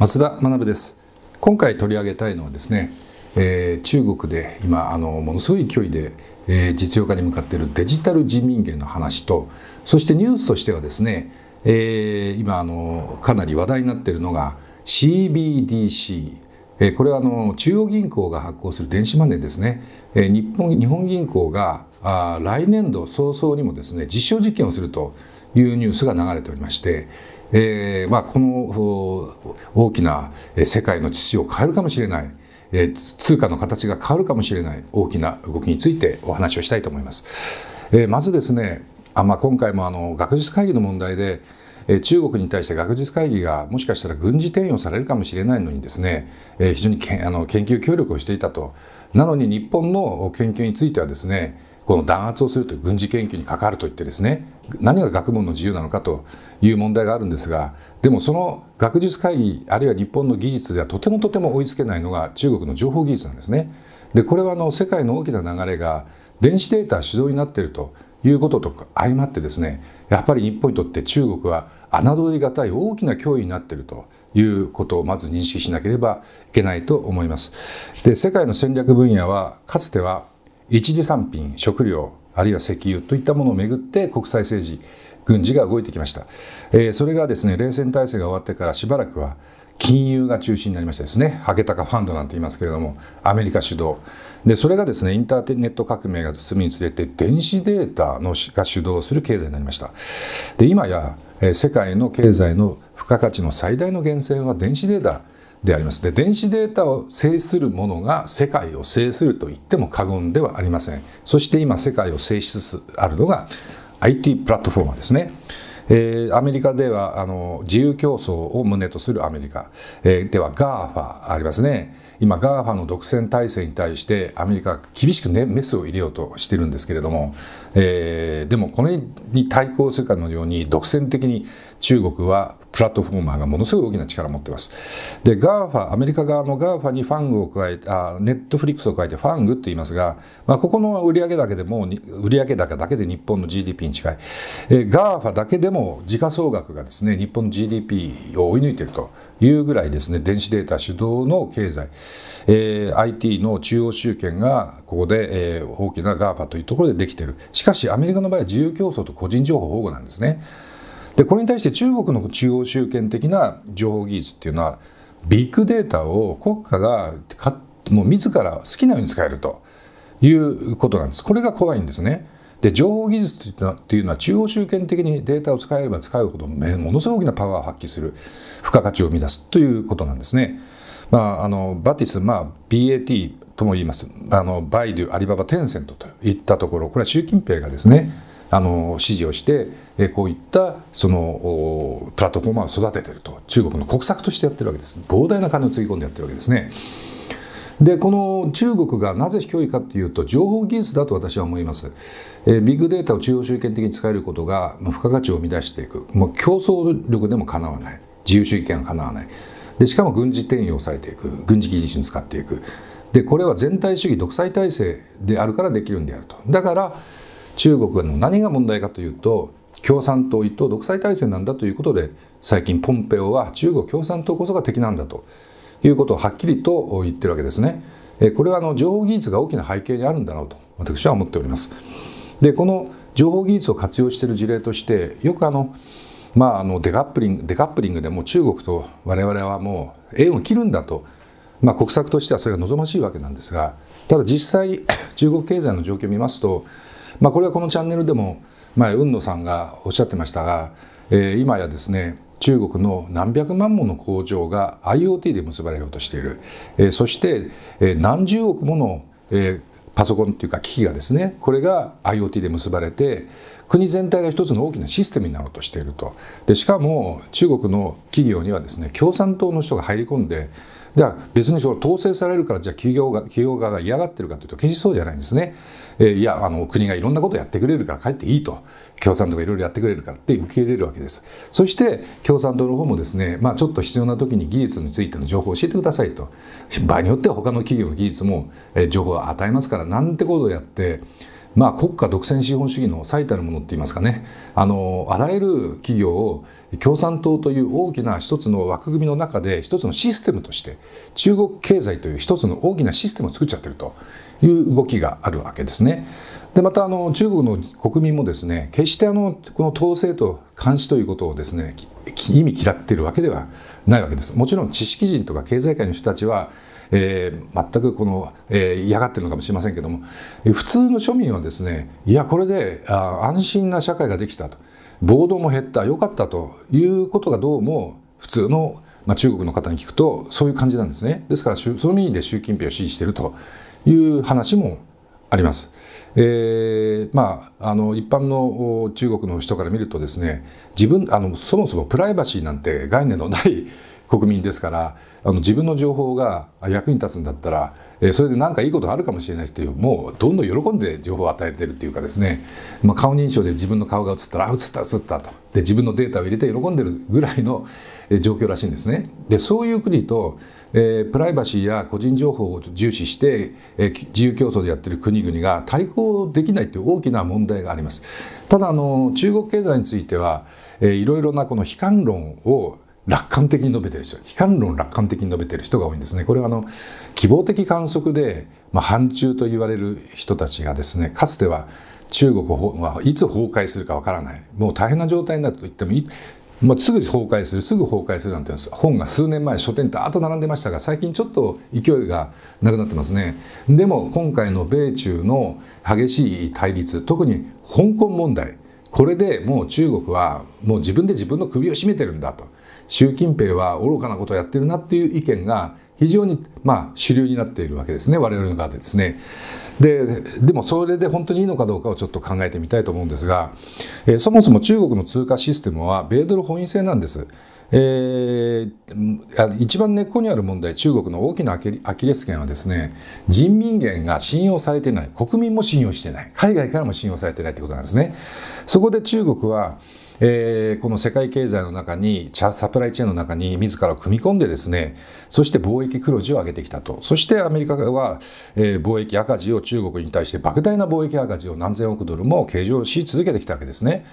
松田学です今回取り上げたいのはですね、えー、中国で今あのものすごい勢いで、えー、実用化に向かっているデジタル人民元の話とそしてニュースとしてはですね、えー、今あのかなり話題になっているのが CBDC えこれはあの中央銀行が発行する電子マネーですね、え日本日本銀行があ来年度早々にもですね実証実験をするというニュースが流れておりまして、えーまあ、この大きな世界の秩序を変えるかもしれない。えー、通貨の形が変わるかもしれない大きな動きについてお話をしたいと思います。えー、まずですね、あまあ、今回もあの学術会議の問題で、中国に対して学術会議がもしかしたら軍事転用されるかもしれないのにですね、えー、非常にけあの研究協力をしていたと。なのに日本の研究についてはですね、この弾圧をするという軍事研究に関わるといってですね何が学問の自由なのかという問題があるんですがでもその学術会議あるいは日本の技術ではとてもとても追いつけないのが中国の情報技術なんですね。でこれはあの世界の大きな流れが電子データ主導になっているということと相まってですねやっぱり日本にとって中国は侮りがたい大きな脅威になっているということをまず認識しなければいけないと思います。で世界の戦略分野はかつては一次産品食料あるいは石油といったものをめぐって国際政治軍事が動いてきました、えー、それがですね冷戦体制が終わってからしばらくは金融が中心になりましたですね、ハゲタカファンドなんて言いますけれども、アメリカ主導、でそれがですねインターネット革命が進むにつれて、電子データのが主導する経済になりました。で今や世界の経済の付加価値の最大の源泉は電子データであります。で、電子データを制するものが世界を制すると言っても過言ではありません。そして今世界を制しつつあるのが IT プラットフォーマーですね。えー、アメリカではあの自由競争を旨とするアメリカ、えー、では GAFA ありますね。今 GAFA の独占体制に対してアメリカは厳しく、ね、メスを入れようとしてるんですけれども、えー、でもこれに対抗するかのように独占的に中国はプラットフォーマーがものすごい大きな力を持ってます。でガーファアメリカ側の GAFA にファングを加えてあネットフリックスを加えてファングって言いますが、まあ、ここの売上だけでも売上高だけで日本の GDP に近い、えー、GAFA だけでも時価総額がですね日本の GDP を追い抜いているというぐらいですね電子データ主導の経済、えー、IT の中央集権がここで、えー、大きな GAFA というところでできているしかしアメリカの場合は自由競争と個人情報保護なんですねでこれに対して中国の中央集権的な情報技術っていうのはビッグデータを国家がもう自ら好きなように使えるということなんですこれが怖いんですね。で情報技術というのは中央集権的にデータを使えれば使うほどものすごく大きなパワーを発揮する付加価値を生み出すということなんですね。まあ、あのバティス、まあ、BAT とも言いますあのバイデュアリババテンセントといったところこれは習近平がですねあの指示をしてこういったそのプラットフォーマーを育ててると中国の国策としてやってるわけです膨大な金をつぎ込んでやってるわけですね。でこの中国がなぜ脅威かっていうと情報技術だと私は思います、えー、ビッグデータを中央集権的に使えることが付加価値を生み出していくもう競争力でもかなわない自由主義権はかなわないでしかも軍事転用されていく軍事技術に使っていくでこれは全体主義独裁体制であるからできるんであるとだから中国の何が問題かというと共産党一党独裁体制なんだということで最近ポンペオは中国共産党こそが敵なんだということをはっきりと言ってるわけですね。これはあの情報技術が大きな背景にあるんだろうと私は思っております。でこの情報技術を活用している事例としてよくあのまあ、あのデカップリングデカップリングでも中国と我々はもう縁を切るんだと、まあ、国策としてはそれが望ましいわけなんですがただ実際 中国経済の状況を見ますと、まあ、これはこのチャンネルでも前海野さんがおっしゃってましたが、えー、今やですね中国の何百万もの工場が IoT で結ばれようとしている、えー、そして、えー、何十億もの、えー、パソコンというか機器がですねこれが IoT で結ばれて国全体が一つの大きなシステムになろうとしているとでしかも中国の企業にはですね共産党の人が入り込んでじゃあ別にその統制されるからじゃあ企業が企業側が嫌がってるかというと決してそうじゃないんですね、えー、いやあの国がいろんなことやってくれるからかえっていいと共産党がいろいろやってくれるからって受け入れるわけですそして共産党の方もですね、まあ、ちょっと必要な時に技術についての情報を教えてくださいと場合によっては他の企業の技術も情報を与えますからなんてことをやってまあ、国家独占資本主義の最たるものっていいますかねあのあらゆる企業を共産党という大きな一つの枠組みの中で一つのシステムとして中国経済という一つの大きなシステムを作っちゃってるという動きがあるわけですね。でまたあの中国の国民もですね決してあのこの統制と監視ということをですね意味嫌っているわけではないわけです。もちろん知識人とか経済界の人たちはえー、全くこの、えー、嫌がってるのかもしれませんけども、えー、普通の庶民はですねいやこれであ安心な社会ができたと暴動も減った良かったということがどうも普通の、まあ、中国の方に聞くとそういう感じなんですねですからその意味で習近平を支持しているという話もあります。えー、まあ、あの一般の中国の人から見るとですね自分あのそもそもプライバシーなんて概念のない、国民ですからあの自分の情報が役に立つんだったら、えー、それで何かいいことあるかもしれないというもうどんどん喜んで情報を与えてるっていうかですね、まあ、顔認証で自分の顔が映ったら「あ映った映った」とで自分のデータを入れて喜んでるぐらいの状況らしいんですね。でそういう国と、えー、プライバシーや個人情報を重視して、えー、自由競争でやってる国々が対抗できないという大きな問題があります。ただあの中国経済については、えー、いろいろなこの悲観論を楽観的に述べてる人悲観論楽観的に述べてる人が多いんですねこれはあの希望的観測で、まあ、反中と言われる人たちがですねかつては中国はいつ崩壊するかわからないもう大変な状態になると言ってもまあ、すぐ崩壊するすぐ崩壊するなんて本が数年前書店とあと並んでましたが最近ちょっと勢いがなくなってますねでも今回の米中の激しい対立特に香港問題これでもう中国はもう自分で自分の首を絞めてるんだと。習近平は愚かなことをやってるなっていう意見が非常にまあ主流になっているわけですね我々の側でですねででもそれで本当にいいのかどうかをちょっと考えてみたいと思うんですが、えー、そもそも中国の通貨システムは米ドル本位制なんです、えー、一番根っこにある問題中国の大きなアキレス腱はですね人民元が信用されてない国民も信用してない海外からも信用されてないってことなんですねそこで中国はえー、この世界経済の中にサプライチェーンの中に自ら組み込んでですねそして貿易黒字を上げてきたとそしてアメリカは、えー、貿易赤字を中国に対して莫大な貿易赤字を何千億ドルも計上し続けてきたわけですね。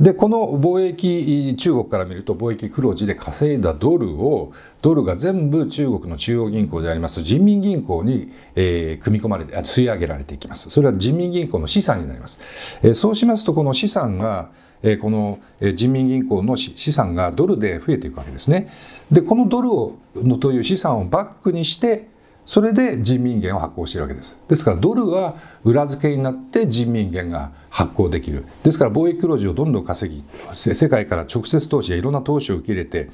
でこの貿易中国から見ると貿易黒字で稼いだドルをドルが全部中国の中央銀行であります人民銀行に、えー、組み込まれて吸い上げられていきますそれは人民銀行の資産になります、えー、そうしますとこの資産がえこの人民銀行の資産がドルで増えていくわけですね。でこのドルをのという資産をバックにしてそれで人民元を発行しているわけです。ですからドルは裏付けになって人民元が発行できる。ですから貿易黒字をどんどん稼ぎ、世界から直接投資やいろんな投資を受け入れて、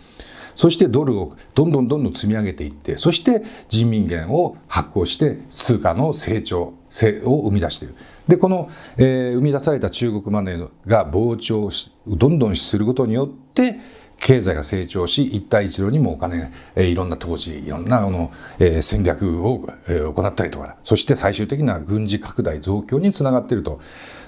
そしてドルをどんどんどんどん積み上げていってそして人民元を発行して通貨の成長を生み出しているでこの、えー、生み出された中国マネーが膨張しどんどんすることによって経済が成長し一帯一路にもお金、えー、いろんな投資いろんなあの、えー、戦略を、えー、行ったりとかそして最終的な軍事拡大増強につながっていると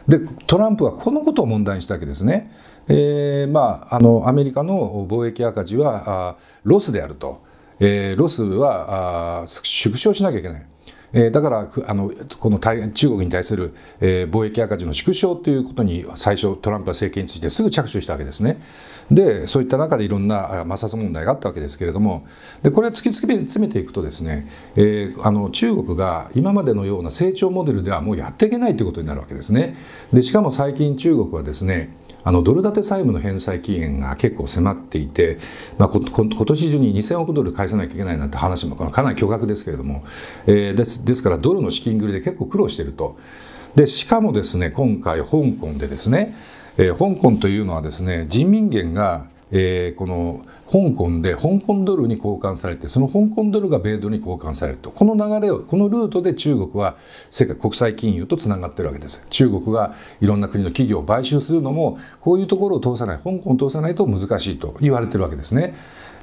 でトランプはこのことを問題にしたわけですね、えーまあ、あのアメリカの貿易赤字はあロスであると、えー、ロスはあ縮小しなきゃいけない。えー、だからあのこの中国に対する、えー、貿易赤字の縮小ということに最初トランプは政権についてすぐ着手したわけですね。でそういった中でいろんな摩擦問題があったわけですけれどもでこれは突き詰めていくとですね、えー、あの中国が今までのような成長モデルではもうやっていけないということになるわけですね。でしかも最近中国はですねあのドル建て債務の返済期限が結構迫っていて、まあ、こ今年中に2000億ドル返さなきゃいけないなんて話もかなり巨額ですけれども、えー、ですですからドルの資金繰りで結構苦労しているとでしかもですね今回香港でですね、えー、香港というのはですね人民元がえー、この香港で香港ドルに交換されてその香港ドルが米ドルに交換されるとこの流れをこのルートで中国は世界国際金融とつながってるわけです中国がいろんな国の企業を買収するのもこういうところを通さない香港を通さないと難しいと言われてるわけですね。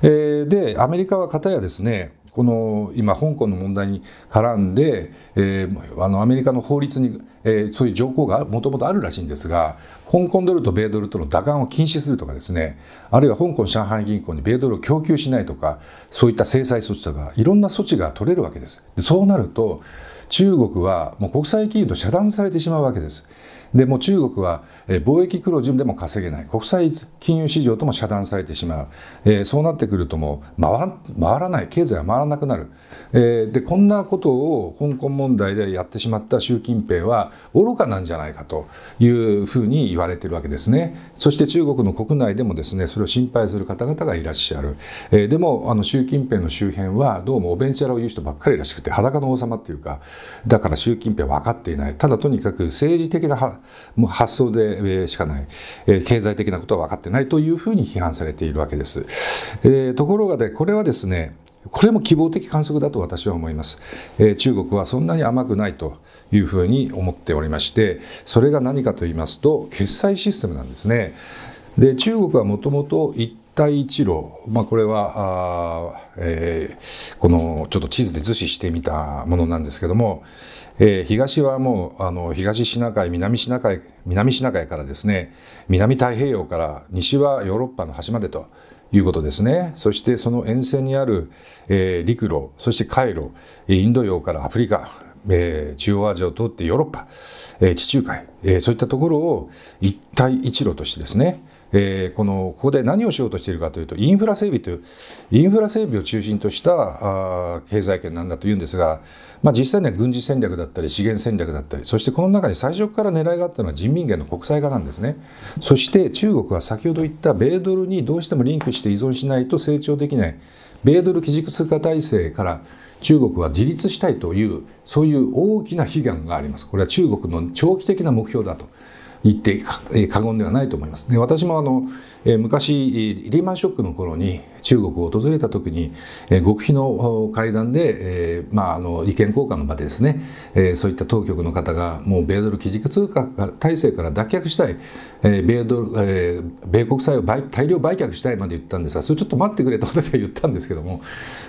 えー、でアメリカは片やですねこの今、香港の問題に絡んで、えー、あのアメリカの法律に、えー、そういう条項がもともとあるらしいんですが、香港ドルと米ドルとの打艦を禁止するとかですね、あるいは香港上海銀行に米ドルを供給しないとか、そういった制裁措置とか、いろんな措置が取れるわけです。でそうなると、中国はもう国際金融と遮断されてしまうわけです。でも中国は貿易黒字でも稼げない国際金融市場とも遮断されてしまう、えー、そうなってくるともう回らない経済は回らなくなる、えー、でこんなことを香港問題でやってしまった習近平は愚かなんじゃないかというふうに言われているわけですねそして中国の国内でもですねそれを心配する方々がいらっしゃる、えー、でもあの習近平の周辺はどうもおべんちゃらを言う人ばっかりらしくて裸の王様っていうかだから習近平は分かっていないただとにかく政治的な発想でしかない、経済的なことは分かってないというふうに批判されているわけです。えー、ところがで、これはですね、これも希望的観測だと私は思います。えー、中国はそんなに甘くないというふうに思っておりまして、それが何かと言いますと、決済システムなんですね。で、中国はもともと一帯一路、まあ、これはあ、えー、このちょっと地図で図示してみたものなんですけども、えー、東はもうあの東シナ海南シナ海南シナ海からですね南太平洋から西はヨーロッパの端までということですねそしてその沿線にある、えー、陸路そして海路インド洋からアフリカ、えー、中央アジアを通ってヨーロッパ、えー、地中海、えー、そういったところを一帯一路としてですねえー、このここで何をしようとしているかというとインフラ整備というインフラ整備を中心としたあ経済圏なんだというんですが、まあ、実際には軍事戦略だったり資源戦略だったりそしてこの中に最初から狙いがあったのは人民元の国際化なんですねそして中国は先ほど言った米ドルにどうしてもリンクして依存しないと成長できない米ドル基軸通貨体制から中国は自立したいというそういう大きな悲願がありますこれは中国の長期的な目標だと。言って過言ではないと思います。で私もあのえ昔リーマンショックの頃に中国を訪れた時に、え極秘の会談で、えまあ、あの意見交換の場でですね、えそういった当局の方がもう米ドル基軸通貨体制から脱却したい、え米ドルえ米国債を大量売却したいまで言ったんですがそれちょっと待ってくれと私は言ったんですけども、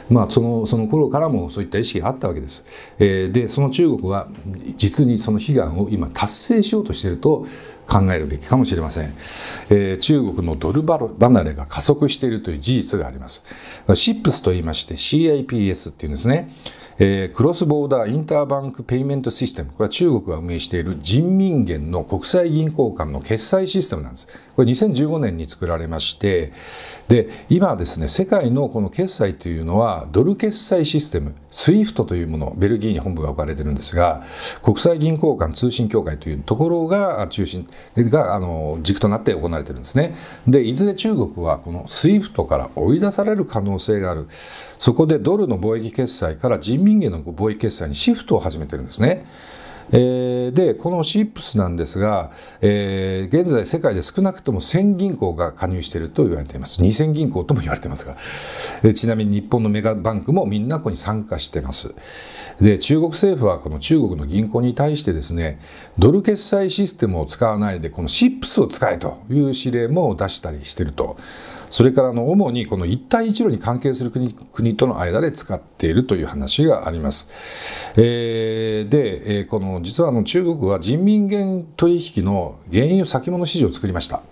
まあ、そのその頃からもそういった意識があったわけです。えでその中国は実にその悲願を今達成しようとしていると考えるべきかもしれません、えー、中国のドル離れが加速しているという事実があります CIPS と言いまして CIPS っていうんですねクロスボーダーインターバンクペイメントシステム。これは中国が運営している人民元の国際銀行間の決済システムなんです。これ2015年に作られまして、で、今ですね、世界のこの決済というのは、ドル決済システム、SWIFT というもの、ベルギーに本部が置かれてるんですが、国際銀行間通信協会というところが中心、が、あの、軸となって行われてるんですね。で、いずれ中国はこの SWIFT から追い出される可能性がある。そこでドルの貿易決済から人民元の貿易決済にシフトを始めてるんですね。えー、でこの CIPS なんですが、えー、現在世界で少なくとも1000銀行が加入していると言われています2000銀行とも言われていますが、えー、ちなみに日本のメガバンクもみんなここに参加していますで中国政府はこの中国の銀行に対してですねドル決済システムを使わないでこの CIPS を使えという指令も出したりしているとそれからあの主にこの一帯一路に関係する国国との間で使っているという話があります。えー、で、えー、この実はあの中国は人民元取引の原油先物市場を作りました。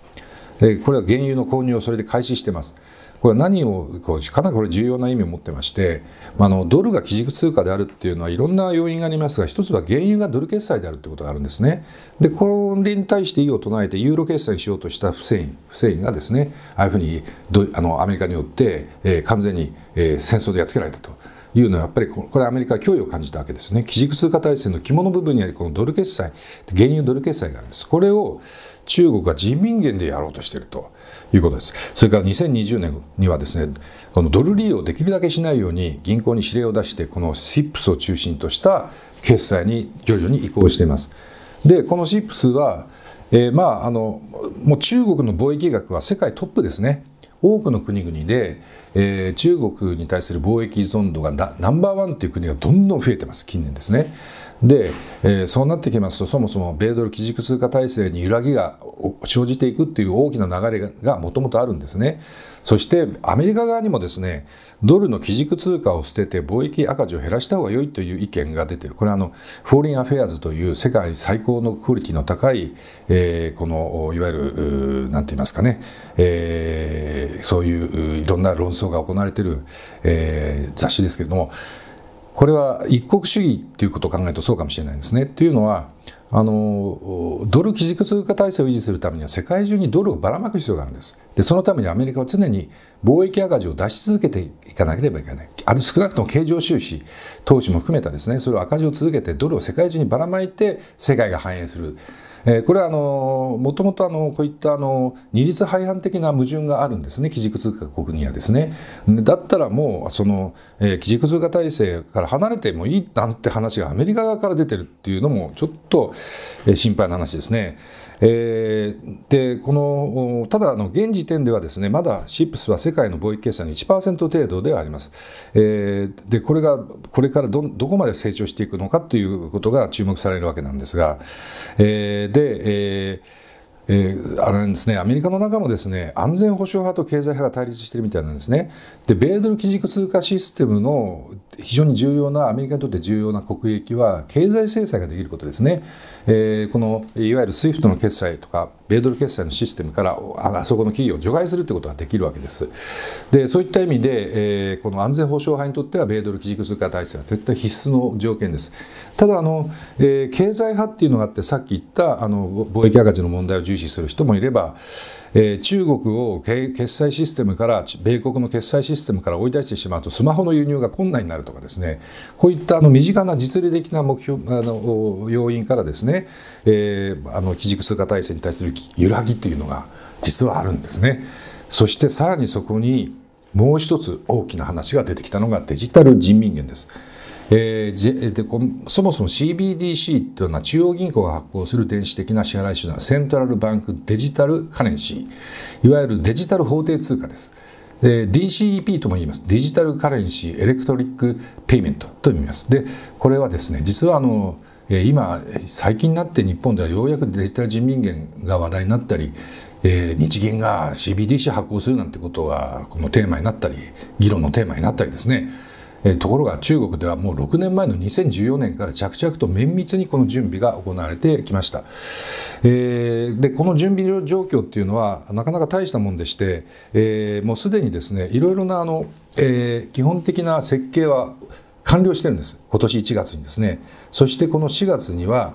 えこれは原油の購入をそれで開始してます。これは何をこうかなりこれ重要な意味を持ってまして、まあ、のドルが基軸通貨であるっていうのはいろんな要因がありますが一つは原油がドル決済であるということがあるんですねでこれに対して異を唱えてユーロ決済しようとしたフセインフセインがですねああいうふうにあのアメリカによって、えー、完全に、えー、戦争でやっつけられたと。いうのはやっぱりこれアメリカは脅威を感じたわけですね基軸通貨体制の肝の部分にあるこのドル決済原油ドル決済があるんですこれを中国が人民元でやろうとしているということです。それから2020年にはですね、このドル利用をできるだけしないように銀行に指令を出して、この SIPS を中心とした決済に徐々に移行しています。で、この SIPS は、えー、まあ、あの、もう中国の貿易額は世界トップですね。多くの国々で、えー、中国に対する貿易依存度がナンバーワンという国がどんどん増えてます近年ですねで、えー、そうなってきますとそもそも米ドル基軸通貨体制に揺らぎが生じていくっていう大きな流れがもともとあるんですねそしてアメリカ側にもですねドルの基軸通貨を捨てて貿易赤字を減らした方が良いという意見が出ているこれはあのフォーリンアフェアーズという世界最高のクオリティの高い、えー、このいわゆるんて言いますかね、えー、そういういろんな論争が行われている、えー、雑誌ですけれどもこれは一国主義ということを考えるとそうかもしれないんですね。というのはあのドル基軸通貨体制を維持するためには世界中にドルをばらまく必要があるんですでそのためにアメリカは常に貿易赤字を出し続けていかなければいけないある少なくとも経常収支投資も含めたですねそれを赤字を続けてドルを世界中にばらまいて世界が繁栄するえこれはあのもともとあのこういったあの二律背反的な矛盾があるんですね基軸通貨国にはですねだったらもうその、え基軸通貨体制から離れてもいいなんて話がアメリカ側から出てるっていうのもちょっと、え心配な話ですね。えー、でこのただの現時点ではですねまだ CIPS は世界の貿易決算の1%程度ではあります、えー、でこれがこれからどどこまで成長していくのかということが注目されるわけなんですが、えー、で、えーえー、あれですね、アメリカの中もですね、安全保障派と経済派が対立してるみたいなんですね。で、米ドル基軸通貨システムの非常に重要な、アメリカにとって重要な国益は、経済制裁ができることですね。えー、この、いわゆるスイフトの決済とか、米ドル決済のシステムからあそこの企業を除外するということができるわけですでそういった意味で、えー、この安全保障派にとっては米ドル基軸通貨体制は絶対必須の条件ですただあの、えー、経済派っていうのがあってさっき言ったあの貿易赤字の問題を重視する人もいればえ中国を決済システムから米国の決済システムから追い出してしまうとスマホの輸入が困難になるとかですねこういったあの身近な実利的な目標あの要因からですね、えあの基軸通貨体制に対する揺らぎというのが実はあるんですね。そしてさらにそこにもう一つ大きな話が出てきたのがデジタル人民元です。えー、でそもそも CBDC というのは中央銀行が発行する電子的な支払い手段セントラルバンクデジタルカレンシーいわゆるデジタル法定通貨ですで DCEP とも言いますデジタルカレンシーエレクトリックペイメントと言いますでこれはですね実はあの今最近になって日本ではようやくデジタル人民元が話題になったりえ日銀が CBDC 発行するなんてことがこのテーマになったり議論のテーマになったりですねところが中国ではもう6年前の2014年から着々と綿密にこの準備が行われてきました、えー、でこの準備状況っていうのはなかなか大したもんでして、えー、もうすでにですねいろいろなあの、えー、基本的な設計は完了してるんです今年1月にですねそしてこの4月には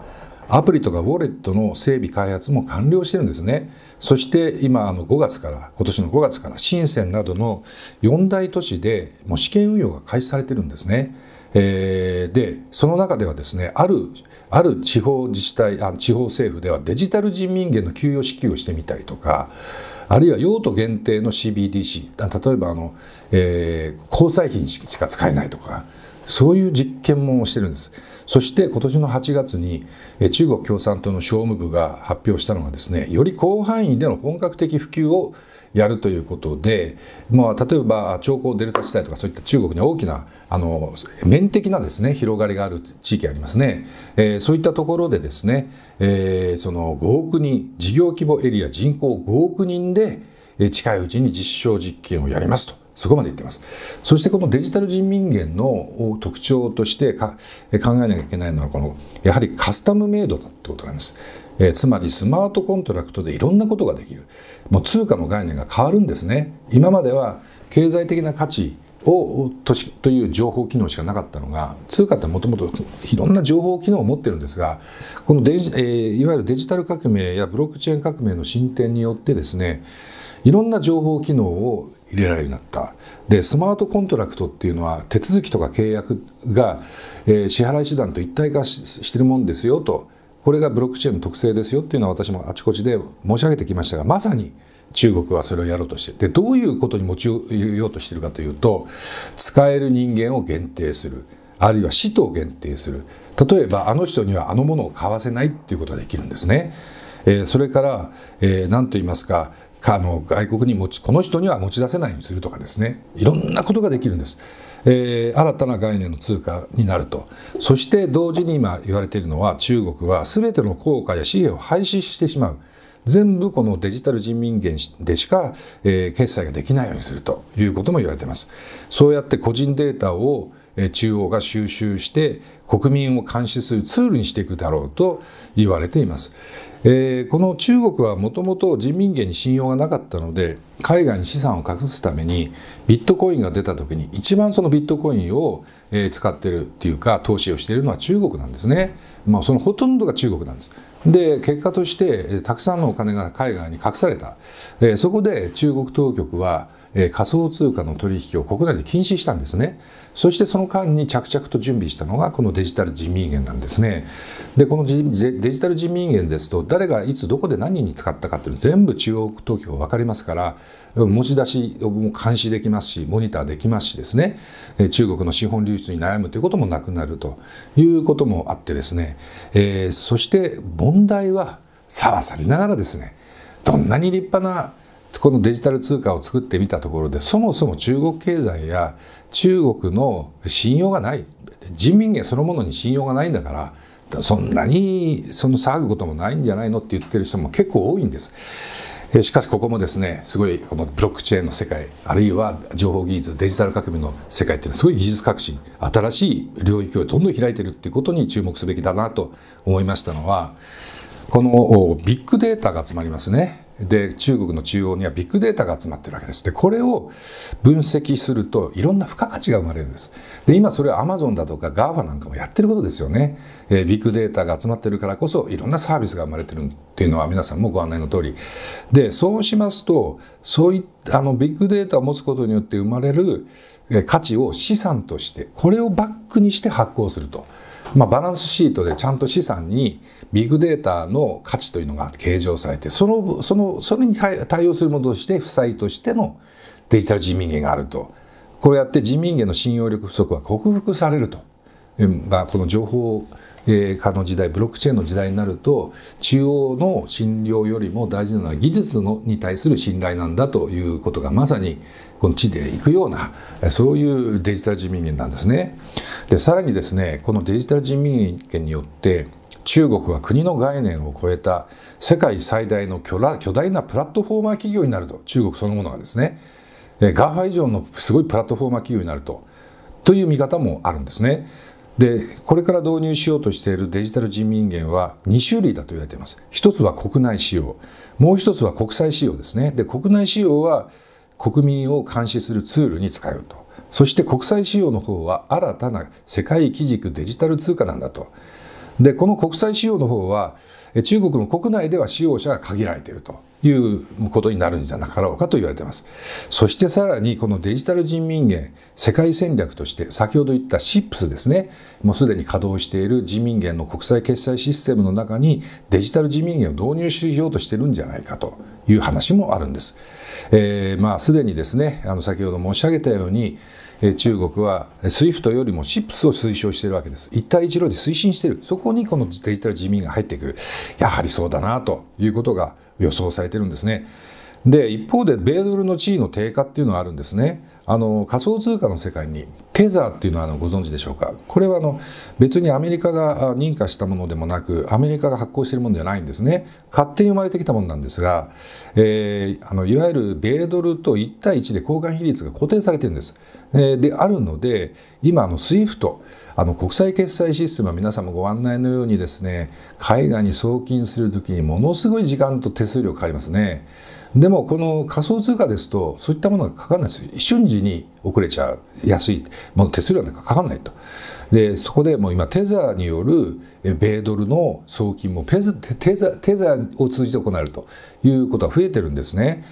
アプリとかウォレットの整備開発も完了してるんですね。そして今あの5月から、今年の5月から深センなどの4大都市でもう試験運用が開始されてるんですね。えー、でその中ではですねあるある地方自治体あ地方政府ではデジタル人民元の給与支給をしてみたりとかあるいは用途限定の CBDC 例えばあの、えー、交際費しか使えないとかそういう実験もしてるんですそして今年の8月に中国共産党の商務部が発表したのがですねより広範囲での本格的普及をやるということで、まあ、例えば長江デルタ地帯とかそういった中国に大きなあの面的なですね広がりがある地域ありますね、えー、そういったところでですね、えー、その5億人事業規模エリア人口5億人で近いうちに実証実験をやりますとそこまで言ってます。そしてこのデジタル人民元の特徴として考えなきゃいけないのはこのやはりカスタムメイドだってことなんです。えー、つまりスマートコントラクトでいろんなことができる。もう通貨の概念が変わるんですね。今までは経済的な価値をとしという情報機能しかなかったのが通貨ってもともといろんな情報機能を持ってるんですがこのデジ、えー、いわゆるデジタル革命やブロックチェーン革命の進展によってですねいろんな情報機能を入れられるようになったでスマートコントラクトっていうのは手続きとか契約が、えー、支払い手段と一体化してるもんですよとこれがブロックチェーンの特性ですよっていうのは私もあちこちで申し上げてきましたがまさに中国はそれをやろうとしてでどういうことに持ちようとしてるかというと使える人間を限定するあるいは使途を限定する例えばあの人にはあのものを買わせないっていうことができるんですね。えー、それから、えー、何と言いますか、あの外国に持ちこの人には持ち出せないようにするとかですねいろんなことができるんです、えー、新たな概念の通貨になるとそして同時に今言われているのは中国は全ての硬貨や紙幣を廃止してしまう全部このデジタル人民元でしか、えー、決済ができないようにするということも言われていますそうやって個人データを中央が収集して国民を監視するツールにしていくだろうと言われています。えー、この中国はもともと人民元に信用がなかったので海外に資産を隠すためにビットコインが出た時に一番そのビットコインを、え使ってるっていうか投資をしているのは中国なんですね、まあ、そのほとんどが中国なんですで結果としてたくさんのお金が海外に隠された、えー、そこで中国当局はえ仮想通貨の取引を国内で禁止したんですねそしてその間に着々と準備したのがこのデジタル人民元なんですねでこのデジタル人民元ですと誰がいつどこで何に使ったかっていうの全部中央東京分かりますから持ち出しを監視できますしモニターできますしですね中国の資本流出に悩むということもなくなるということもあってですね、えー、そして問題はさらされながらですねどんなに立派なこのデジタル通貨を作ってみたところでそもそも中国経済や中国の信用がない人民元そのものに信用がないんだからそんなにその騒ぐこともないんじゃないのって言ってる人も結構多いんです。しかしここもですねすごいこのブロックチェーンの世界あるいは情報技術デジタル革命の世界っていうのはすごい技術革新新しい領域をどんどん開いてるっていうことに注目すべきだなと思いましたのはこのビッグデータが集まりますねで中国の中央にはビッグデータが集まってるわけですでこれを分析するといろんな付加価値が生まれるんですで今それはアマゾンだとか GAFA なんかもやってることですよね、えー、ビッグデータが集まってるからこそいろんなサービスが生まれてるっていうのは皆さんもご案内の通りでそうしますとそういったあのビッグデータを持つことによって生まれる価値を資産としてこれをバックにして発行すると、まあ、バランスシートでちゃんと資産にビッグデータの価値というのが計上されてそのそのそれに対応するものとして負債としてのデジタル人民元があるとこうやって人民元の信用力不足は克服されると、まあ、この情報化の時代ブロックチェーンの時代になると中央の診療よりも大事なのは技術のに対する信頼なんだということがまさにこの地でいくようなそういうデジタル人民元なんですね。でさらにですねこのデジタル人民元によって中国は国の概念を超えた世界最大の巨大なプラットフォーマー企業になると中国そのものがですね GAFA 以上のすごいプラットフォーマー企業になるとという見方もあるんですね。でこれから導入しようとしているデジタル人民元は2種類だと言われています一つは国内仕様もう一つは国際仕様ですねで国内仕様は国民を監視するツールに使えるとそして国際仕様の方は新たな世界基軸デジタル通貨なんだとでこの国際仕様の方は中国の国内では使用者が限られているということになるんじゃなかろうかと言われていますそしてさらにこのデジタル人民元世界戦略として先ほど言った CIPS ですねもうすでに稼働している人民元の国際決済システムの中にデジタル人民元を導入しようとしてるんじゃないかという話もあるんです、えー、まあすでにですねあの先ほど申し上げたように中国は SWIFT よりも CIPS を推奨しているわけです。一帯一路で推進している。そこにこのデジタル人民が入ってくる。やはりそうだなということが予想されてるんですね。で、一方で、米ドルの地位の低下っていうのはあるんですね。あの仮想通貨の世界にテザーっていうのはあのご存知でしょうかこれはあの別にアメリカが認可したものでもなくアメリカが発行しているものではないんですね勝手に生まれてきたものなんですが、えー、あのいわゆる米ドルと1対1で交換比率が固定されてるんです、えー、であるので今あの SWIFT あの国際決済システムは皆さんもご案内のようにですね海外に送金する時にものすごい時間と手数料かかりますねでもこの仮想通貨ですとそういったものがかかんないです瞬時に遅れちゃう安いもう手数料なんかかかんないとでそこでもう今テザーによる米ドルの送金もペズテザテザーを通じて行えるということが増えてるんですね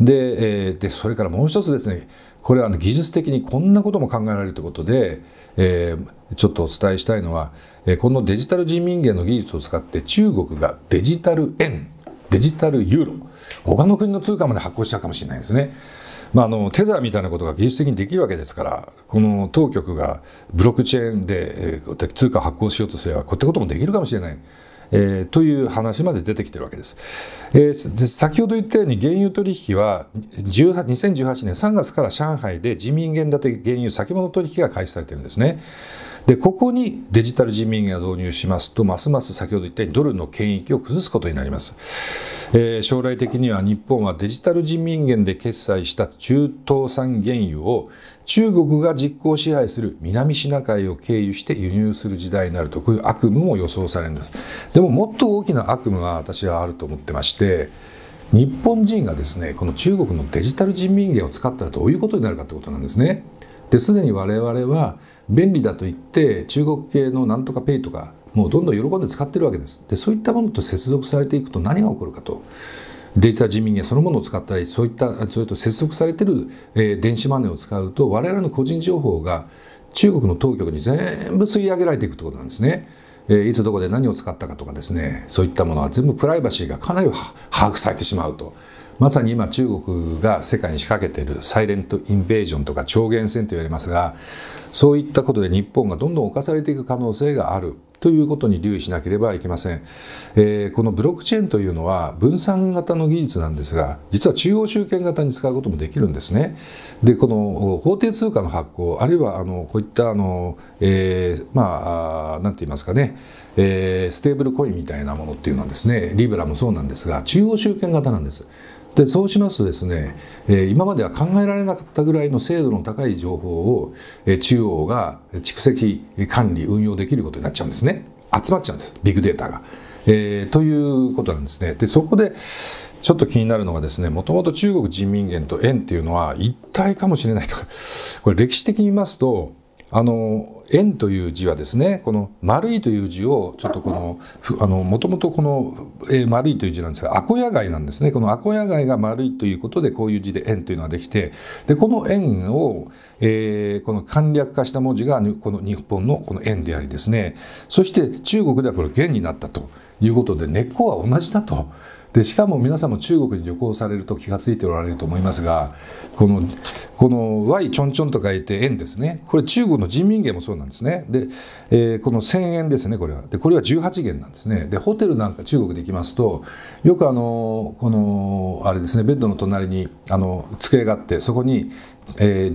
で,、えでそれからもう一つですねこれは技術的にこんなことも考えられるということで、えー、ちょっとお伝えしたいのはこのデジタル人民元の技術を使って中国がデジタル円デジタルユーロ他の国の通貨まで発行しちゃうかもしれないですね。まあ、あのテザーみたいなことが技術的にできるわけですからこの当局がブロックチェーンで、えー、通貨発行しようとすればこういったこともできるかもしれない。えー、という話まで出てきてるわけです、えー、先ほど言ったように原油取引は2018年3月から上海で人民元建て原油先物取引が開始されてるんですねでここにデジタル人民元を導入しますとますます先ほど言ったようにドルの権益を崩すことになります、えー、将来的には日本はデジタル人民元で決済した中東産原油を中国が実効支配する南シナ海を経由して輸入する時代になるとこういう悪夢も予想されるんですでももっと大きな悪夢は私はあると思ってまして日本人がですねこの中国のデジタル人民元を使ったらどういうことになるかということなんですね。ですでに我々は便利だと言って中国系のなんとかペイとかもうどんどん喜んで使ってるわけですでそういったものと接続されていくと何が起こるかとデジタル人民元そのものを使ったりそういったそれと接続されてる、え電子マネーを使うと我々の個人情報が中国の当局に全部吸い上げられていくということなんですね。えー、いつどこで何を使ったかとかですねそういったものは全部プライバシーがかなり把握されてしまうと。まさに今中国が世界に仕掛けているサイレントインベージョンとか超限戦と言われますがそういったことで日本がどんどん侵されていく可能性があるということに留意しなければいけません、えー、このブロックチェーンというのは分散型の技術なんですが実は中央集権型に使うこともできるんですねでこの法定通貨の発行あるいはあのこういったあの、えー、まあ何て言いますかね、えー、ステーブルコインみたいなものっていうのはですねリブラもそうなんですが中央集権型なんですでそうしますとですね、え今までは考えられなかったぐらいの精度の高い情報を、え中央が蓄積管理運用できることになっちゃうんですね集まっちゃうんですビッグデータが、えー、ということなんですねでそこでちょっと気になるのがですねもともと中国人民元と円っていうのは一体かもしれないとかこれ歴史的に見ますとあの円という字はですねこの丸いという字をちょっとこのあのもともとこの、えー、丸いという字なんですがアコヤ貝なんですねこのアコヤ貝が丸いということでこういう字で円というのができてでこの円を、えー、この簡略化した文字がこの日本のこの円でありですねそして中国ではこれ元になったということで根っこは同じだと。でしかも皆さんも中国に旅行されると気が付いておられると思いますがこのこの Y ちょんちょんと書いて円ですねこれ中国の人民元もそうなんですねで、えー、この1000円ですねこれはでこれは18元なんですねでホテルなんか中国で行きますとよくあのこのあれですねベッドの隣にあの机があってそこに、えー、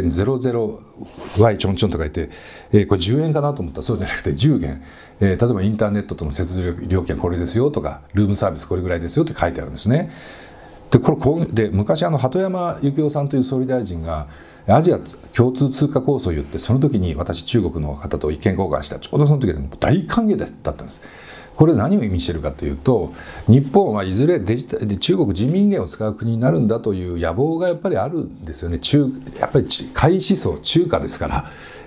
10.00Y ちょんちょんと書いて、えー、これ10円かなと思ったらそうじゃなくて10元えー、例えばインターネットとの接続料金はこれですよとかルームサービスこれぐらいですよって書いてあるんですね。でこれこで昔あの鳩山幸夫さんという総理大臣がアジア共通通貨構想を言ってその時に私中国の方と意見交換したちょうどその時で大歓迎だったんです。これ何を意味してるかというと日本はいずれデジタル中国人民元を使う国になるんだという野望がやっぱりあるんですよね中やっぱり開始層中華ですから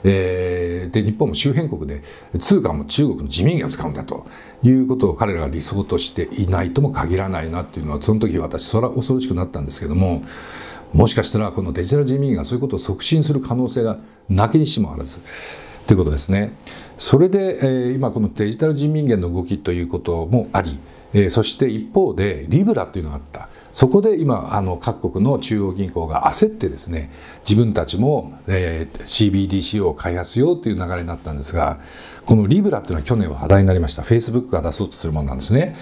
えー、で日本も周辺国で通貨も中国の自民を使うんだということを彼らが理想としていないとも限らないなっていうのはその時私それは恐ろしくなったんですけどももしかしたらこのデジタル人民元がそういうことを促進する可能性がなきにしもあらずということですね。それで、えー、今このデジタル人民元の動きということもあり、えー、そして一方でリブラというのがあった。そこで今あの各国の中央銀行が焦ってですね自分たちも、えー、CBDC を開発しようという流れになったんですがこのリブラっていうのは去年は話題になりましたフェイスブックが出そうとするものなんですね。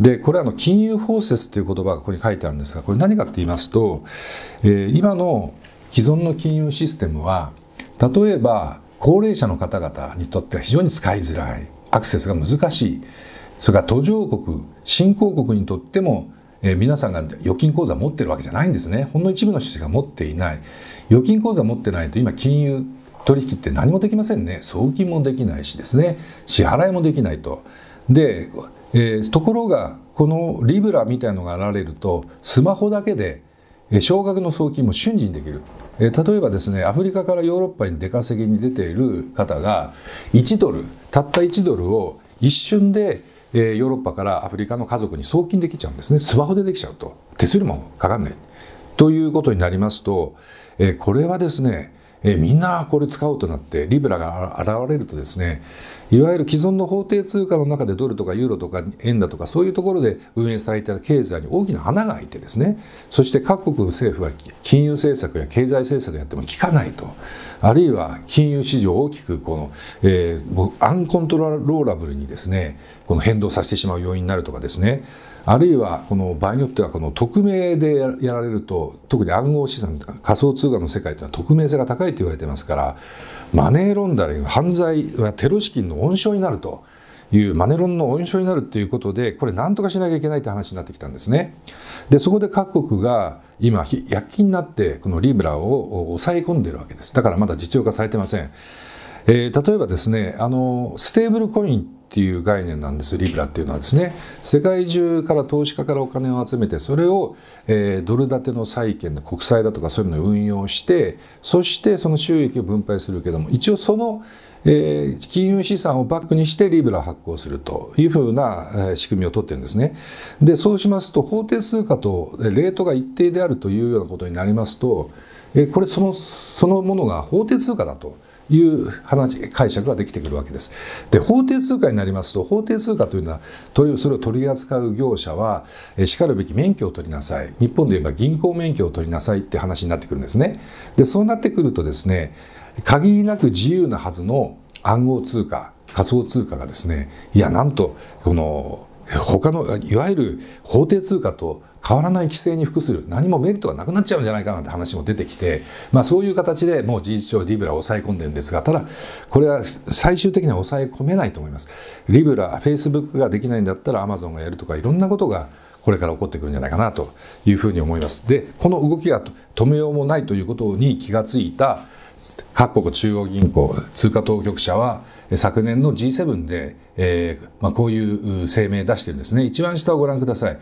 でこれはの金融包摂という言葉がここに書いてあるんですがこれ何かって言いますと、えー、今の既存の金融システムは例えば高齢者の方々にとっては非常に使いづらいアクセスが難しいそれから途上国新興国にとってもえー、皆さんが預金口座持ってるわけじゃないんですねほんの一部の人しか持っていない預金口座持ってないと今金融取引って何もできませんね送金もできないしですね支払いもできないとで、えー、ところがこのリブラみたいのが現れるとスマホだけで少額の送金も瞬時にできる例えばですねアフリカからヨーロッパに出稼ぎに出ている方が1ドルたった1ドルを一瞬でえー、ヨーロッパからアフリカの家族に送金できちゃうんですねスマホでできちゃうと手数料もかかんないということになりますと、えー、これはですねえみんなこれ使おうとなってリブラが現れるとですねいわゆる既存の法定通貨の中でドルとかユーロとか円だとかそういうところで運営されていた経済に大きな穴が開いてですねそして各国政府は金融政策や経済政策をやっても効かないとあるいは金融市場を大きくこの、えー、アンコントローラブルにですねこの変動させてしまう要因になるとかですねあるいはこの場合によってはこの匿名でやられると特に暗号資産とか仮想通貨の世界というのは匿名性が高いと言われてますからマネーロンダリング犯罪はテロ資金の温床になると。いうマネロンの温床になるということでこれ何とかしなきゃいけないって話になってきたんですね。でそこで各国が今躍起になってこのリブラを抑え込んでいるわけですだからまだ実用化されてません。えー、例えばですねあのステーブルコインっていう概念なんですリブラっていうのはですね世界中から投資家からお金を集めてそれを、えー、ドル建ての債券の国債だとかそういうのを運用してそしてその収益を分配するけども一応その、えー、金融資産をバックにしてリブラを発行するというふうな仕組みを取ってるんですねでそうしますと法定通貨とレートが一定であるというようなことになりますと、えー、これそのそのものが法定通貨だと。いう話解釈ができてくるわけです。で法定通貨になりますと法定通貨というのはそれを取り扱う業者はしかるべき免許を取りなさい日本で言えば銀行免許を取りなさいって話になってくるんですね。でそうなってくるとですね限りなく自由なはずの暗号通貨仮想通貨がですねいやなんとこの他のいわゆる法定通貨と変わらない規制に服する何もメリットがなくなっちゃうんじゃないかなんて話も出てきて、まあ、そういう形でもう事実上リブラを抑え込んでるんですがただこれは最終的には抑え込めないと思いますリブラフェイスブックができないんだったらアマゾンがやるとかいろんなことがこれから起こってくるんじゃないかなというふうに思いますでこの動きが止めようもないということに気がついた各国中央銀行通貨当局者は昨年の G7 で、えー、まあ、こういう声明出してるんですね。一番下をご覧ください。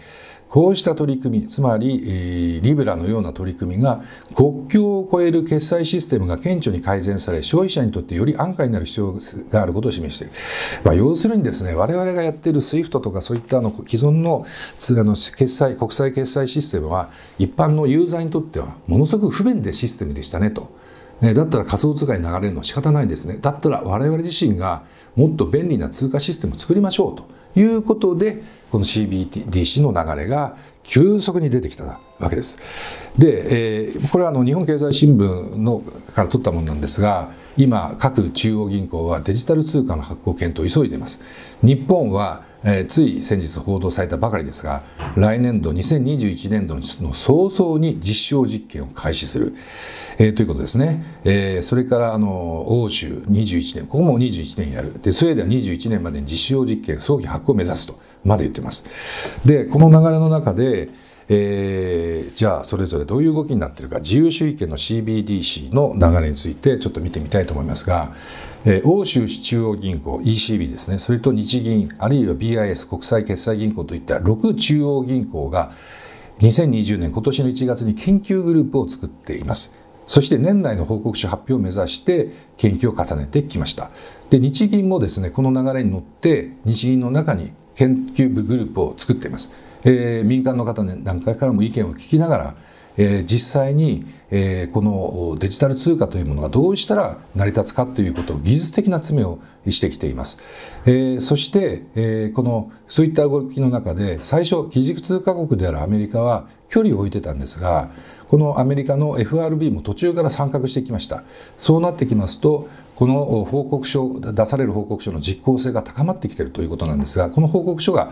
こうした取り組み、つまり、えー、リブラのような取り組みが国境を超える決済システムが顕著に改善され、消費者にとってより安価になる必要があることを示している。まあ、要するにですね、我々がやっている SWIFT とかそういったあの既存のあの決済国際決済システムは、一般のユーザーにとってはものすごく不便でシステムでしたねと。ね、だったら仮想通貨に流れるのは仕方ないですね。だったら我々自身がもっと便利な通貨システムを作りましょうということで、この CBDC の流れが急速に出てきたわけです。で、えー、これはあの日本経済新聞のから取ったものなんですが、今各中央銀行はデジタル通貨の発行検討を急いでいます日本は、えー、つい先日報道されたばかりですが来年度2021年度の早々に実証実験を開始する、えー、ということですね、えー、それからあの欧州21年ここも21年やるでスウェーデンは21年までに実証実験早期発行を目指すとまで言ってますでこの流れの中でえー、じゃあそれぞれどういう動きになってるか自由主義権の CBDC の流れについてちょっと見てみたいと思いますが、えー、欧州中央銀行 ECB ですねそれと日銀あるいは BIS 国際決済銀行といった6中央銀行が2020年今年の1月に研究グループを作っています。そして年内の報告書発表を目指して研究を重ねてきました。で日銀もですねこの流れに乗って日銀の中に研究部グループを作っています。えー、民間の方なんかからも意見を聞きながら、えー、実際に、えー、このデジタル通貨というものがどうしたら成り立つかということを技術的な詰めをしてきています、えー、そして、えー、このそういった動きの中で最初基軸通貨国であるアメリカは距離を置いてたんですがこのアメリカの FRB も途中から参画してきましたそうなってきますとこの報告書出される報告書の実効性が高まってきているということなんですがこの報告書が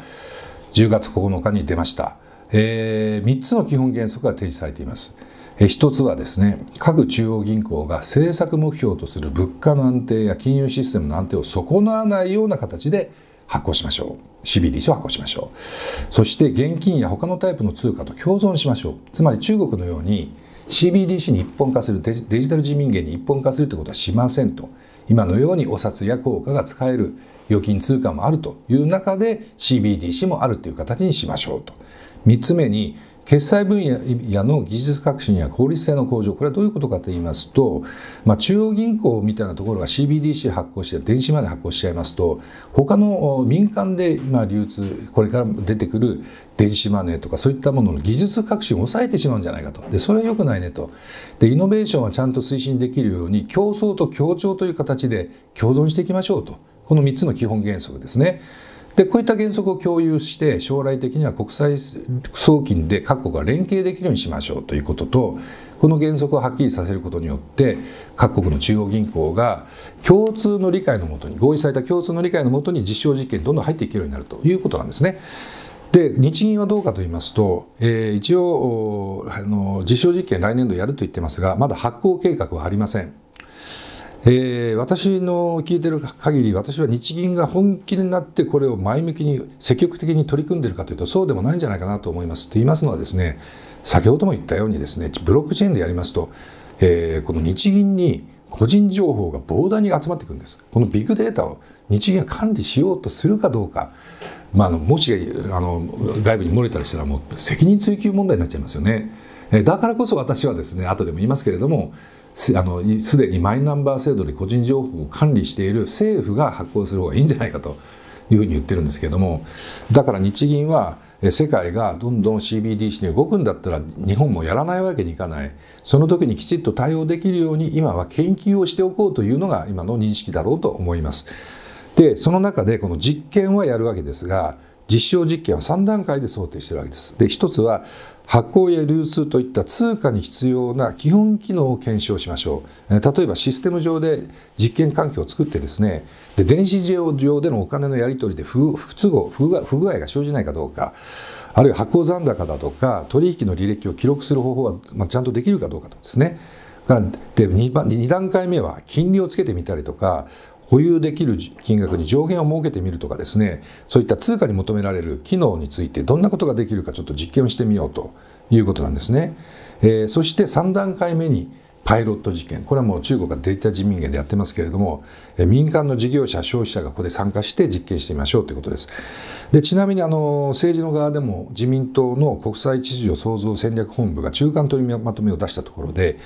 10月9日に出ました、えー、3つの基本原則が提示されています、え1つはですね各中央銀行が政策目標とする物価の安定や金融システムの安定を損なわないような形で発行しましょう CBDC を発行しましょうそして現金や他のタイプの通貨と共存しましょうつまり中国のように CBDC に一本化するデジタル人民元に一本化するということはしませんと今のようにお札や硬貨が使える預金通貨もあるという中で CBDC もあるという形にしましょうと3つ目に決済分野の技術革新や効率性の向上これはどういうことかと言いますと、まあ、中央銀行みたいなところが CBDC 発行して電子マネー発行しちゃいますと他の民間で今流通これから出てくる電子マネーとかそういったものの技術革新を抑えてしまうんじゃないかとでそれは良くないねとでイノベーションはちゃんと推進できるように競争と協調という形で共存していきましょうと。この3つの基本原則ですね。でこういった原則を共有して将来的には国際送金で各国が連携できるようにしましょうということとこの原則をはっきりさせることによって各国の中央銀行が共通の理解のもとに合意された共通の理解のもとに実証実験にどんどん入っていけるようになるということなんですね。で日銀はどうかと言いますと、えー、一応あの実証実験来年度やると言ってますがまだ発行計画はありません。えー、私の聞いてる限り私は日銀が本気になってこれを前向きに積極的に取り組んでいるかというとそうでもないんじゃないかなと思います。と言いますのはですね先ほども言ったようにですねブロックチェーンでやりますと、えー、この日銀に個人情報が膨大に集まってくるんです。このビッグデータを日銀が管理しようとするかどうか、まあ、もしあの外部に漏れたりしたらもう責任追及問題になっちゃいますよね。だからこそ私はですね後でも言いますけれどもすでにマイナンバー制度で個人情報を管理している政府が発行する方がいいんじゃないかというふうに言ってるんですけれどもだから日銀は世界がどんどん CBDC に動くんだったら日本もやらないわけにいかないその時にきちっと対応できるように今は研究をしておこうというのが今の認識だろうと思います。でその中でこの実験はやるわけですが実証実験は3段階で想定しているわけです。で1つは発行や流通といった通貨に必要な基本機能を検証しましょう例えばシステム上で実験環境を作ってですねで電子上でのお金のやり取りで不不都合不不具合が生じないかどうかあるいは発行残高だとか取引の履歴を記録する方法は、ちゃんとできるかどうかとですねで2段階目は金利をつけてみたりとか保有できる金額に上限を設けてみるとかですねそういった通貨に求められる機能についてどんなことができるかちょっと実験をしてみようということなんですね。えー、そして3段階目にパイロット事件これはもう中国がデジタル人民元でやってますけれども民間の事業者消費者がここで参加して実験してみましょうということですでちなみにあの政治の側でも自民党の国際秩序創造戦略本部が中間取りまとめを出したところで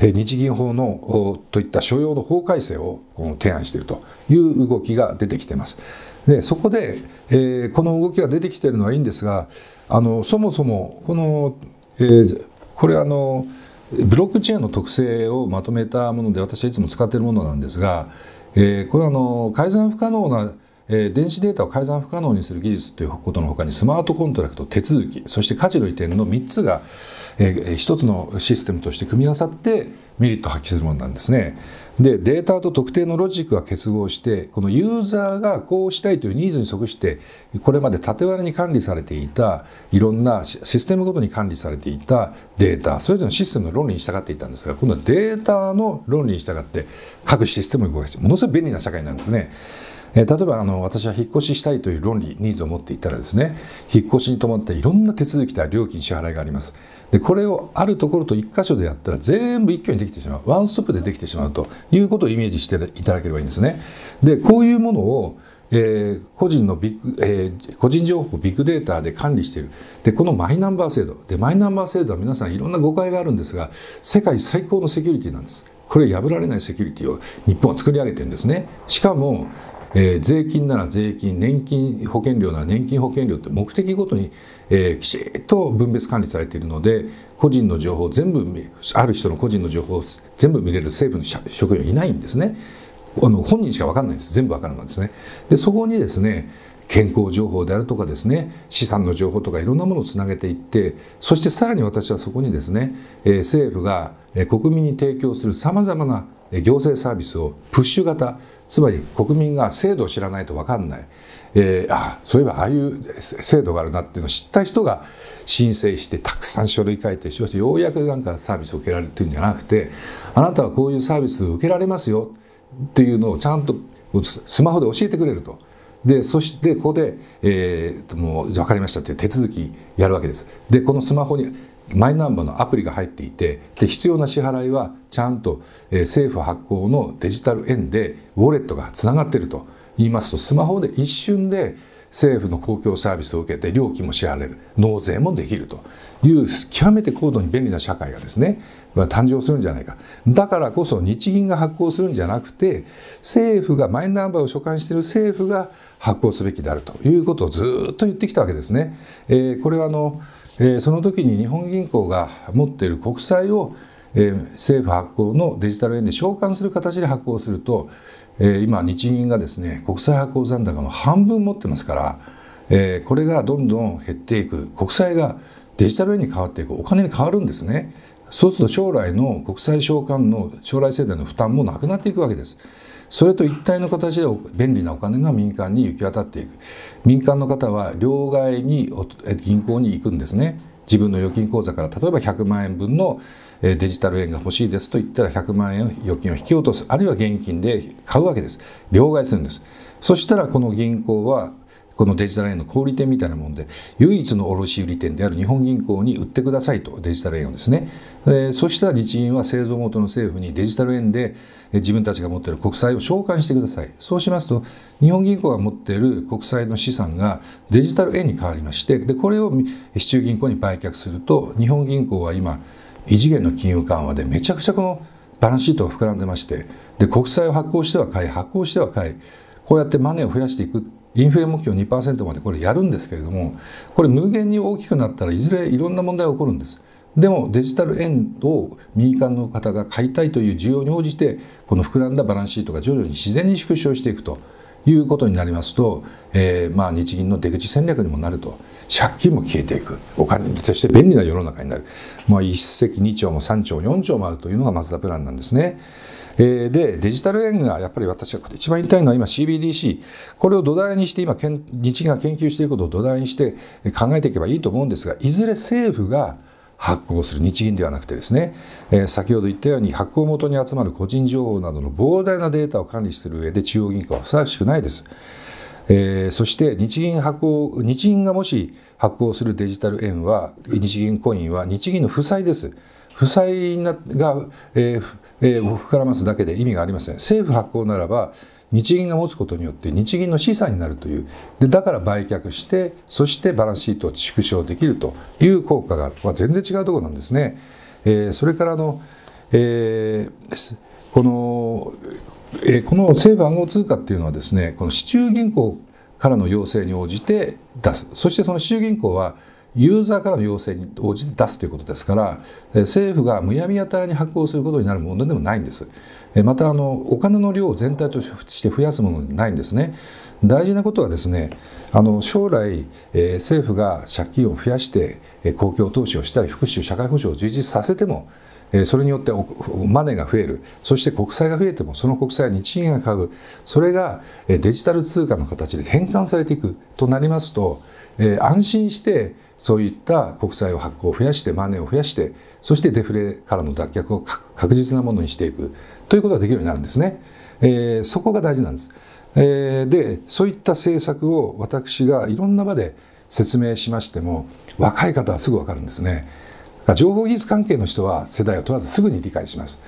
日銀法のといった所要の法改正を提案しているという動きが出てきていますでそこで、えー、この動きが出てきているのはいいんですがあのそもそもこの、えー、これあのブロックチェーンの特性をまとめたもので私はいつも使っているものなんですが、えー、これはあの改ざん不可能な、えー、電子データを改ざん不可能にする技術ということのほかにスマートコントラクト手続きそして価値の移転の3つが、えー、1つのシステムとして組み合わさってメリットを発揮するものなんですね。で、データと特定のロジックが結合して、このユーザーがこうしたいというニーズに即して、これまで縦割りに管理されていた、いろんなシステムごとに管理されていたデータ、それぞれのシステムの論理に従っていたんですが、今度はデータの論理に従って、各システムを動かして、ものすごい便利な社会なんですね。え例えばあの私は引っ越ししたいという論理ニーズを持っていたらですね引っ越しに伴っていろんな手続きや料金支払いがありますでこれをあるところと1箇所でやったら全部一挙にできてしまうワンストップでできてしまうということをイメージしていただければいいんですねでこういうものをえー、個人のビッグ、えー、個人情報をビッグデータで管理しているでこのマイナンバー制度でマイナンバー制度は皆さんいろんな誤解があるんですが世界最高のセキュリティなんですこれ破られないセキュリティを日本は作り上げてるんですねしかもえー、税金なら税金年金保険料なら年金保険料って目的ごとに、えー、きちっと分別管理されているので個人の情報全部ある人の個人の情報を全部見れる政府の職員はいないんですねあの本人しか分かんないんです全部分かるんですねでそこにですね健康情報であるとかですね資産の情報とかいろんなものをつなげていってそしてさらに私はそこにですね、えー、政府が国民に提供するさまざまな行政サービスをプッシュ型つまり国民が制度を知らないと分かんない、えー、あそういえばああいう制度があるなっていうのを知った人が申請してたくさん書類書いてそしてようやくなんかサービスを受けられるていうんじゃなくてあなたはこういうサービスを受けられますよっていうのをちゃんとスマホで教えてくれると。でそしてここで、えー、もう分かりましたって手続きやるわけです。でこのスマホにマイナンバーのアプリが入っていてで必要な支払いはちゃんと、え政府発行のデジタル円でウォレットがつながっていると言いますとスマホで一瞬で政府の公共サービスを受けて料金も支払える納税もできるという極めて高度に便利な社会がですね誕生するんじゃないかだからこそ日銀が発行するんじゃなくて政府がマイナンバーを所管している政府が発行すべきであるということをずっと言ってきたわけですね。えー、これはあのえその時に日本銀行が持っている国債を、え政府発行のデジタル円で償還する形で発行すると、え今日銀がですね国債発行残高の半分持ってますから、えこれがどんどん減っていく国債がデジタル円に変わっていくお金に変わるんですねそうすると将来の国債償還の将来世代の負担もなくなっていくわけですそれと一体の形で便利なお金が民間に行き渡っていく民間の方は両替に銀行に行くんですね自分の預金口座から例えば100万円分のデジタル円が欲しいですと言ったら100万円預金を引き落とすあるいは現金で買うわけです両替するんですそしたらこの銀行はこのデジタル円の小売店みたいなもんで唯一の卸売店である日本銀行に売ってくださいとデジタル円をですね、えー、そしたら日銀は製造元の政府にデジタル円で自分たちが持っている国債を償還してくださいそうしますと日本銀行が持っている国債の資産がデジタル円に変わりましてでこれを市中銀行に売却すると日本銀行は今異次元の金融緩和でめちゃくちゃこのバランスシートが膨らんでましてで国債を発行しては買い発行しては買いこうやってマネーを増やしていくインフレ目標2%までこれやるんですけれどもこれ無限に大きくなったらいずれいろんな問題が起こるんですでもデジタル円を民間の方が買いたいという需要に応じてこの膨らんだバランスシートが徐々に自然に縮小していくということになりますと、えー、まあ日銀の出口戦略にもなると借金も消えていくお金として便利な世の中になる、まあ、一石二鳥も三鳥四鳥もあるというのがマツダプランなんですね。えー、で、デジタル円がやっぱり私が一番言いたいのは今 CBDC、これを土台にして今、日銀が研究していることを土台にして考えていけばいいと思うんですが、いずれ政府が発行する日銀ではなくてですね、えー、先ほど言ったように発行元に集まる個人情報などの膨大なデータを管理する上で中央銀行はふさわしくないです。えー、そして日銀発行、日銀がもし発行するデジタル円は、日銀コインは日銀の負債です。負債が、えー、えー、膨らますだけで意味がありません政府発行ならば日銀が持つことによって日銀の資産になるというでだから売却してそしてバランスシートを縮小できるという効果があるは全然違うところなんですね、えー、それからあの、えー、この、えー、この政府暗号通貨っていうのはですねこの市中銀行からの要請に応じて出すそしてその市中銀行はユーザーからの要請に応じて出すということですから政府がむやみやたらに発行することになるものでもないんですまたあのお金の量を全体として増やすものでないんですね大事なことはですねあの将来、え政府が借金を増やして、え公共投資をしたり福祉社会保障を充実させてもそれによってマネーが増えるそして国債が増えてもその国債は日銀が買うそれがデジタル通貨の形で変換されていくとなりますと安心してそういった国債を発行を増やしてマネーを増やしてそしてデフレからの脱却を確実なものにしていくということができるようになるんですね。えー、そこが大事なんです、えー、でそういった政策を私がいろんな場で説明しましても若い方はすぐ分かるんですね。情報技術関係の人は世代を問わずすぐに理解します。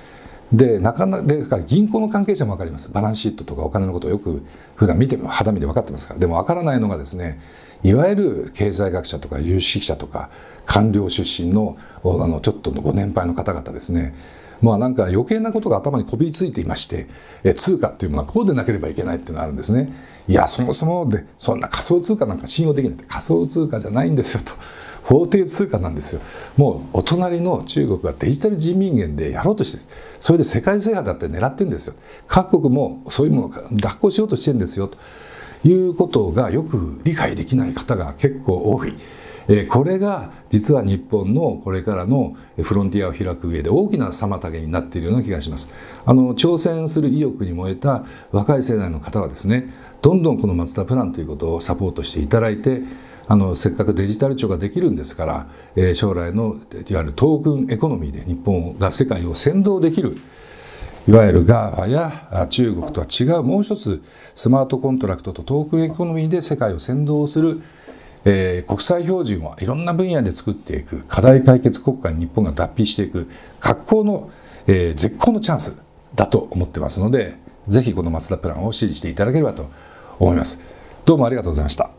で、なかなか、で、から銀行の関係者も分かります。バランスシートとかお金のことをよく普段見ても肌身で分かってますから。でも分からないのがですね、いわゆる経済学者とか有識者とか官僚出身のあのちょっとご年配の方々ですねまあなんか余計なことが頭にこびりついていましてえ通貨っていうものはこうでなければいけないっていうのがあるんですねいやそもそもでそんな仮想通貨なんか信用できない仮想通貨じゃないんですよと 法定通貨なんですよもうお隣の中国がデジタル人民元でやろうとしてそれで世界制覇だって狙ってるんですよ各国もそういうものを脱行しようとしてるんですよと。いうことがよく理解できない方が結構多い。これが実は日本のこれからのフロンティアを開く上で大きな妨げになっているような気がしますあの挑戦する意欲に燃えた若い世代の方はですねどんどんこのマツダプランということをサポートしていただいてあのせっかくデジタル庁ができるんですから、え将来のいわゆるトークンエコノミーで日本が世界を先導できるいわゆる GAFA や中国とは違うもう一つスマートコントラクトとトークエコノミーで世界を先導する、えー、国際標準はいろんな分野で作っていく課題解決国家に日本が脱皮していく格好の、えー、絶好のチャンスだと思ってますのでぜひこの松田プランを支持していただければと思います。どうもありがとうございました。